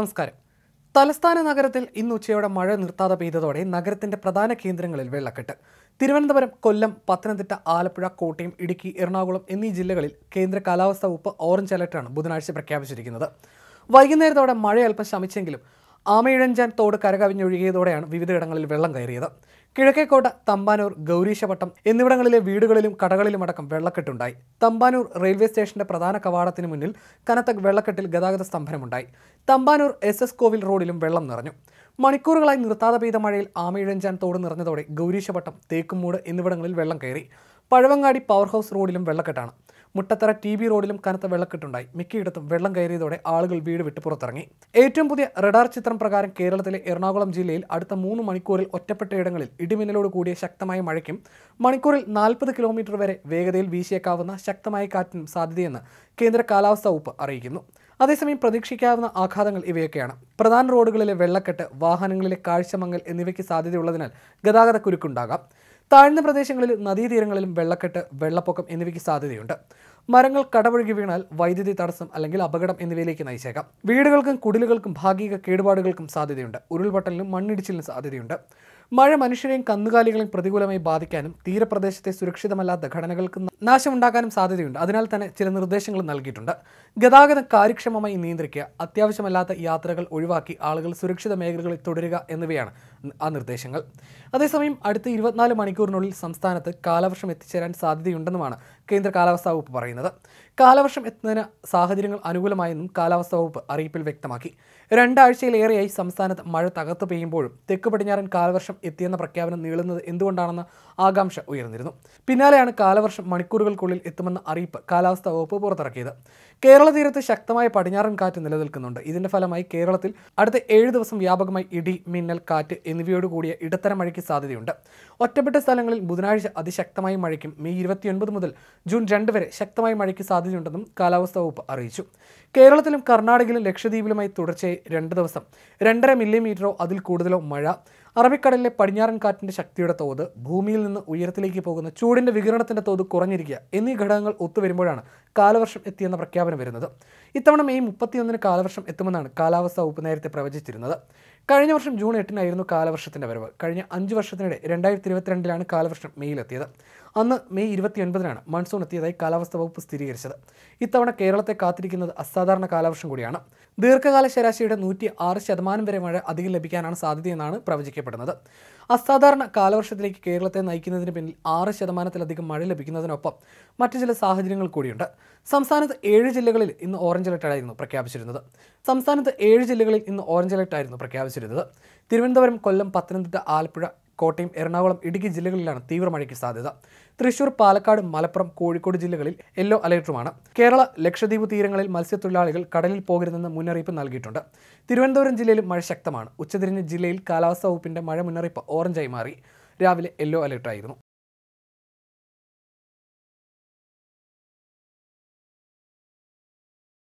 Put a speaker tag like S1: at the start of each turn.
S1: നമസ്കാരം തലസ്ഥാന നഗരത്തിൽ ഇന്ന് ഉച്ചയോടെ മഴ നിർത്താതെ പെയ്തതോടെ നഗരത്തിന്റെ പ്രധാന കേന്ദ്രങ്ങളിൽ വെള്ളക്കെട്ട് തിരുവനന്തപുരം കൊല്ലം പത്തനംതിട്ട ആലപ്പുഴ കോട്ടയം ഇടുക്കി എറണാകുളം എന്നീ ജില്ലകളിൽ കേന്ദ്ര കാലാവസ്ഥാ വകുപ്പ് ഓറഞ്ച് അലർട്ടാണ് ബുധനാഴ്ച പ്രഖ്യാപിച്ചിരിക്കുന്നത് വൈകുന്നേരത്തോടെ മഴ അല്പം ശമിച്ചെങ്കിലും ആമയിഴഞ്ചൻ തോട് കരകവിഞ്ഞൊഴുകിയതോടെയാണ് വിവിധയിടങ്ങളിൽ വെള്ളം കയറിയത് കിഴക്കേക്കോട്ട തമ്പാനൂർ ഗൗരീശവട്ടം എന്നിവിടങ്ങളിലെ വീടുകളിലും കടകളിലുമടക്കം വെള്ളക്കെട്ടുണ്ടായി തമ്പാനൂർ റെയിൽവേ സ്റ്റേഷന്റെ പ്രധാന കവാടത്തിന് മുന്നിൽ കനത്ത വെള്ളക്കെട്ടിൽ ഗതാഗത സ്തംഭനമുണ്ടായി തമ്പാനൂർ എസ് എസ് കോവിൽ റോഡിലും വെള്ളം നിറഞ്ഞു മണിക്കൂറുകളായി നിർത്താതെ പെയ്ത മഴയിൽ ആമയിഴഞ്ചാൻ തോട് നിറഞ്ഞതോടെ ഗൗരീശവട്ടം തേക്കുംമൂട് എന്നിവിടങ്ങളിൽ വെള്ളം കയറി പഴവങ്ങാടി പവർ ഹൗസ് റോഡിലും വെള്ളക്കെട്ടാണ് മുട്ടത്തറ ടി ബി റോഡിലും കനത്ത വെള്ളക്കെട്ടുണ്ടായി മിക്കയിടത്തും വെള്ളം കയറിയതോടെ ആളുകൾ വീട് വിട്ട് പുറത്തിറങ്ങി ഏറ്റവും പുതിയ റഡാർ ചിത്രം പ്രകാരം കേരളത്തിലെ എറണാകുളം ജില്ലയിൽ അടുത്ത മൂന്ന് മണിക്കൂറിൽ ഇടങ്ങളിൽ ഇടിമിന്നലോട് കൂടിയ ശക്തമായ മഴയ്ക്കും മണിക്കൂറിൽ നാൽപ്പത് കിലോമീറ്റർ വരെ വേഗതയിൽ വീശിയേക്കാവുന്ന ശക്തമായ കാറ്റിനും സാധ്യതയെന്ന് കേന്ദ്ര കാലാവസ്ഥാ വകുപ്പ് അറിയിക്കുന്നു അതേസമയം പ്രതീക്ഷിക്കാവുന്ന ആഘാതങ്ങൾ ഇവയൊക്കെയാണ് പ്രധാന റോഡുകളിലെ വെള്ളക്കെട്ട് വാഹനങ്ങളിലെ കാഴ്ചമങ്ങൽ എന്നിവയ്ക്ക് സാധ്യതയുള്ളതിനാൽ കുരുക്കുണ്ടാകാം താഴ്ന്ന പ്രദേശങ്ങളിൽ നദീതീരങ്ങളിലും വെള്ളക്കെട്ട് വെള്ളപ്പൊക്കം എന്നിവയ്ക്ക് സാധ്യതയുണ്ട് മരങ്ങൾ കടപുഴകി വീണാൽ വൈദ്യുതി തടസ്സം അല്ലെങ്കിൽ അപകടം എന്നിവയിലേക്ക് നയിച്ചേക്കാം വീടുകൾക്കും കുടിലുകൾക്കും ഭാഗിക കേടുപാടുകൾക്കും സാധ്യതയുണ്ട് ഉരുൾപൊട്ടലിനും മണ്ണിടിച്ചിലിനും സാധ്യതയുണ്ട് മഴ മനുഷ്യരെയും കന്നുകാലികളെയും പ്രതികൂലമായി ബാധിക്കാനും തീരപ്രദേശത്തെ സുരക്ഷിതമല്ലാത്ത ഘടനകൾക്ക് നാശമുണ്ടാക്കാനും സാധ്യതയുണ്ട് അതിനാൽ തന്നെ ചില നിർദ്ദേശങ്ങൾ നൽകിയിട്ടുണ്ട് ഗതാഗതം കാര്യക്ഷമമായി നിയന്ത്രിക്കുക അത്യാവശ്യമല്ലാത്ത യാത്രകൾ ഒഴിവാക്കി ആളുകൾ സുരക്ഷിത മേഖലകളിൽ തുടരുക എന്നിവയാണ് ആ നിർദ്ദേശങ്ങൾ അതേസമയം അടുത്ത ഇരുപത്തിനാല് മണിക്കൂറിനുള്ളിൽ സംസ്ഥാനത്ത് കാലവർഷം എത്തിച്ചേരാൻ സാധ്യതയുണ്ടെന്നുമാണ് കേന്ദ്ര കാലാവസ്ഥാ വകുപ്പ് പറയുന്നത് പറയുന്നത് കാലവർഷം എത്തുന്നതിന് സാഹചര്യങ്ങൾ അനുകൂലമായെന്നും കാലാവസ്ഥാ വകുപ്പ് അറിയിപ്പിൽ വ്യക്തമാക്കി രണ്ടാഴ്ചയിലേറെയായി സംസ്ഥാനത്ത് മഴ തകർത്ത് പെയ്യുമ്പോഴും തെക്ക് പടിഞ്ഞാറൻ കാലവർഷം എത്തിയെന്ന പ്രഖ്യാപനം നീളുന്നത് എന്തുകൊണ്ടാണെന്ന് ആകാംക്ഷ ഉയർന്നിരുന്നു പിന്നാലെയാണ് കാലവർഷം മണിക്കൂറുകൾക്കുള്ളിൽ എത്തുമെന്ന അറിയിപ്പ് കാലാവസ്ഥാ വകുപ്പ് പുറത്തിറക്കിയത് കേരള തീരത്ത് ശക്തമായ പടിഞ്ഞാറൻ കാറ്റ് നിലനിൽക്കുന്നുണ്ട് ഇതിന്റെ ഫലമായി കേരളത്തിൽ അടുത്ത ഏഴ് ദിവസം വ്യാപകമായി ഇടി മിന്നൽ കാറ്റ് എന്നിവയോടുകൂടിയ ഇടത്തരം മഴയ്ക്ക് സാധ്യതയുണ്ട് ഒറ്റപ്പെട്ട സ്ഥലങ്ങളിൽ ബുധനാഴ്ച അതിശക്തമായ മഴയ്ക്കും മെയ് ഇരുപത്തിയൊൻപത് മുതൽ ജൂൺ രണ്ട് വരെ ശക്തമായി ശക്തമായ മഴയ്ക്ക് സാധ്യതയുണ്ടെന്നും കാലാവസ്ഥാ വകുപ്പ് അറിയിച്ചു കേരളത്തിലും കർണാടകയിലും ലക്ഷദ്വീപിലുമായി തുടർച്ചയായി രണ്ട് ദിവസം രണ്ടര മില്ലിമീറ്ററോ അതിൽ കൂടുതലോ മഴ അറബിക്കടലിലെ പടിഞ്ഞാറൻ കാറ്റിൻ്റെ ശക്തിയുടെ തോത് ഭൂമിയിൽ നിന്ന് ഉയരത്തിലേക്ക് പോകുന്ന ചൂടിൻ്റെ വികിരണത്തിൻ്റെ തോത് കുറഞ്ഞിരിക്കുക എന്നീ ഘടകങ്ങൾ ഒത്തുവരുമ്പോഴാണ് കാലവർഷം എത്തിയെന്ന പ്രഖ്യാപനം വരുന്നത് ഇത്തവണ മെയ് മുപ്പത്തിയൊന്നിന് കാലവർഷം എത്തുമെന്നാണ് കാലാവസ്ഥാ വകുപ്പ് നേരത്തെ പ്രവചിച്ചിരുന്നത് കഴിഞ്ഞ വർഷം ജൂൺ എട്ടിനായിരുന്നു കാലവർഷത്തിൻ്റെ വരവ് കഴിഞ്ഞ അഞ്ച് വർഷത്തിനിടെ രണ്ടായിരത്തി ഇരുപത്തിരണ്ടിലാണ് കാലവർഷം മെയ്യിലെത്തിയത് അന്ന് മെയ് ഇരുപത്തിയൊൻപതിനാണ് മൺസൂൺ എത്തിയതായി കാലാവസ്ഥാ വകുപ്പ് സ്ഥിരീകരിച്ചത് ഇത്തവണ കേരളത്തെ കാത്തിരിക്കുന്നത് അസാധാരണ കാലവർഷം കൂടിയാണ് ദീർഘകാല ശരാശരിയുടെ നൂറ്റി ആറ് ശതമാനം വരെ മഴ അധികം ലഭിക്കാനാണ് സാധ്യതയെന്നാണ് പ്രവചിക്കുന്നത് വിളിക്കപ്പെടുന്നത് അസാധാരണ കാലവർഷത്തിലേക്ക് കേരളത്തെ നയിക്കുന്നതിന് പിന്നിൽ ആറ് ശതമാനത്തിലധികം മഴ ലഭിക്കുന്നതിനൊപ്പം മറ്റു ചില സാഹചര്യങ്ങൾ കൂടിയുണ്ട് സംസ്ഥാനത്ത് ഏഴ് ജില്ലകളിൽ ഇന്ന് ഓറഞ്ച് അലർട്ടായിരുന്നു പ്രഖ്യാപിച്ചിരുന്നത് സംസ്ഥാനത്ത് ഏഴ് ജില്ലകളിൽ ഇന്ന് ഓറഞ്ച് അലർട്ടായിരുന്നു പ്രഖ്യാപിച്ചിരുന്നത് തിരുവനന്തപുരം കൊല്ലം പത്തനംതിട്ട ആലപ്പുഴ കോട്ടയം എറണാകുളം ഇടുക്കി ജില്ലകളിലാണ് തീവ്ര മഴയ്ക്ക് സാധ്യത തൃശൂർ പാലക്കാട് മലപ്പുറം കോഴിക്കോട് ജില്ലകളിൽ യെല്ലോ അലർട്ടുമാണ് കേരള ലക്ഷദ്വീപ് തീരങ്ങളിൽ മത്സ്യത്തൊഴിലാളികൾ കടലിൽ പോകരുതെന്ന് മുന്നറിയിപ്പ് നൽകിയിട്ടുണ്ട് തിരുവനന്തപുരം ജില്ലയിൽ മഴ ശക്തമാണ് ഉച്ചതിരിഞ്ഞ് ജില്ലയിൽ കാലാവസ്ഥാ വകുപ്പിന്റെ മഴ മുന്നറിയിപ്പ് ഓറഞ്ചായി മാറി രാവിലെ യെല്ലോ അലർട്ടായിരുന്നു